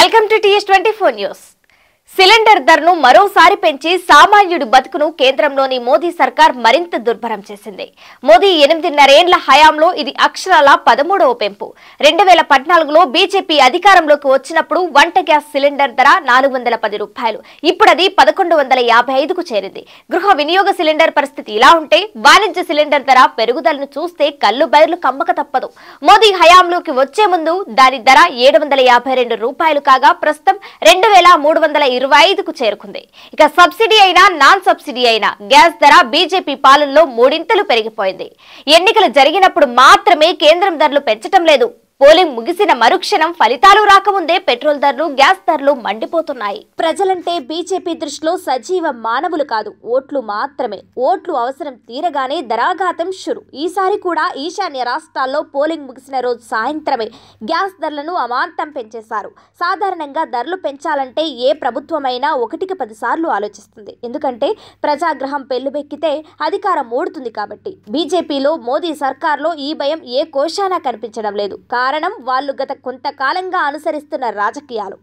Welcome to th 24 News. Cylinder ధరను మరోసారి పెంచి సామాన్యుడి బతుకును కేంద్రంలోని మోదీ సర్కార్ మరింత దుర్భరం చేసింది మోదీ ఎనిమిదిన్నరేండ్ల హయాంలో ఇది అక్షరాల పదమూడవ పెంపు రెండు వేల పద్నాలుగులో బీజేపీ అధికారంలోకి వచ్చినప్పుడు వంట గ్యాస్ సిలిండర్ ధర నాలుగు వందల పది రూపాయలు ఇప్పుడు అది పదకొండు వందల యాభై ఐదుకు చేరింది గృహ వినియోగ సిలిండర్ పరిస్థితి ఇలా ఉంటే వాణిజ్య సిలిండర్ ధర పెరుగుదలను చూస్తే కళ్ళు బయర్లు కమ్మక తప్పదు మోదీ హయాంలోకి వచ్చే ముందు దాని ధర ఏడు వందల యాభై రెండు రూపాయలు కాగా ప్రస్తుతం రెండు వేల మూడు వందల ఇరవై ఐదుకు చేరుకుంది ఇక సబ్సిడీ అయినా నాన్ సబ్సిడీ అయినా గ్యాస్ ధర బీజేపీ పాలనలో మూడింతలు పెరిగిపోయింది ఎన్నికలు జరిగినప్పుడు మాత్రమే కేంద్రం ధరలు పెంచటం లేదు పోలింగ్ ముగిసిన మరుక్షణం ఫలితాలు రాకముందే పెట్రోల్ ధరలు గ్యాస్ ధరలు మండిపోతున్నాయి ప్రజలంటే బీజేపీ దృష్టిలో సజీవ మానవులు కాదు ఓట్లు మాత్రమే ఓట్లు అవసరం తీరగానే దరాఘాతం షురు ఈసారి కూడా ఈశాన్య రాష్ట్రాల్లో పోలింగ్ ముగిసిన రోజు సాయంత్రమే గ్యాస్ ధరలను అమాంతం పెంచేశారు సాధారణంగా ధరలు పెంచాలంటే ఏ ప్రభుత్వమైనా ఒకటికి పదిసార్లు ఆలోచిస్తుంది ఎందుకంటే ప్రజాగ్రహం పెళ్లిబెక్కితే అధికారం ఓడుతుంది కాబట్టి బీజేపీలో మోదీ సర్కార్లో ఈ భయం ఏ కోశానా కనిపించడం లేదు కారణం వాళ్ళు గత కొంతకాలంగా అనుసరిస్తున్న రాజకీయాలు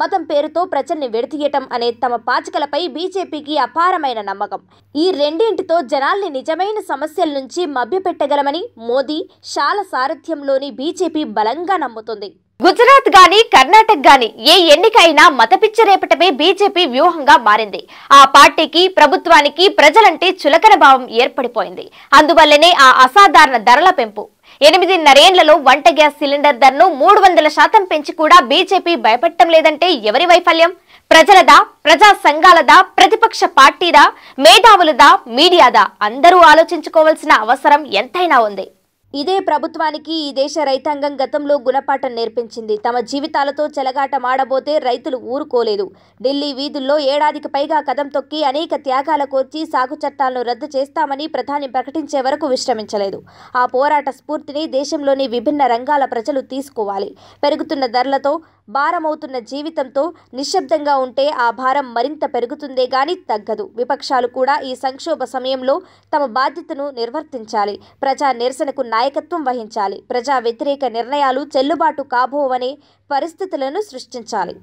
మతం పేరుతో ప్రజల్ని విడతీయటం అనే తమ పాచికలపై బీజేపీకి అపారమైన నమ్మకం ఈ రెండింటితో జనాల్ని నిజమైన సమస్యల నుంచి మభ్యపెట్టగలమని మోదీ శాల సారథ్యంలోని బీజేపీ బలంగా నమ్ముతుంది గుజరాత్ గాని కర్ణాటక గాని ఏ ఎన్నిక అయినా మతపిచ్చ రేపటమే బీజేపీ వ్యూహంగా మారింది ఆ పార్టీకి ప్రభుత్వానికి ప్రజలంటే చులకన భావం ఏర్పడిపోయింది అందువల్లనే ఆ అసాధారణ ధరల పెంపు ఎనిమిదిన్నరేళ్లలో వంట గ్యాస్ సిలిండర్ ధరను మూడు వందల శాతం పెంచి కూడా బీజేపీ భయపెట్టడం లేదంటే ఎవరి వైఫల్యం ప్రజలదా ప్రజా సంఘాలదా ప్రతిపక్ష పార్టీదా మేధావులదా మీడియాదా అందరూ ఆలోచించుకోవాల్సిన అవసరం ఎంతైనా ఉంది ఇదే ప్రభుత్వానికి ఈ దేశ రైతాంగం గతంలో గుణపాఠం నేర్పించింది తమ జీవితాలతో మాడబోతే రైతులు ఊరుకోలేదు ఢిల్లీ వీధుల్లో ఏడాదికి పైగా కదం తొక్కి అనేక త్యాగాల కోర్చి సాగు చట్టాలను రద్దు చేస్తామని ప్రధాని ప్రకటించే వరకు విశ్రమించలేదు ఆ పోరాట స్ఫూర్తిని దేశంలోని విభిన్న రంగాల ప్రజలు తీసుకోవాలి పెరుగుతున్న ధరలతో భారమవుతున్న జీవితంతో నిశ్శబ్దంగా ఉంటే ఆ భారం మరింత పెరుగుతుందే గాని తగ్గదు విపక్షాలు కూడా ఈ సంక్షోభ సమయంలో తమ బాధ్యతను నిర్వర్తించాలి ప్రజా నిరసనకు నాయకత్వం వహించాలి ప్రజా వ్యతిరేక నిర్ణయాలు చెల్లుబాటు కాబోవనే పరిస్థితులను సృష్టించాలి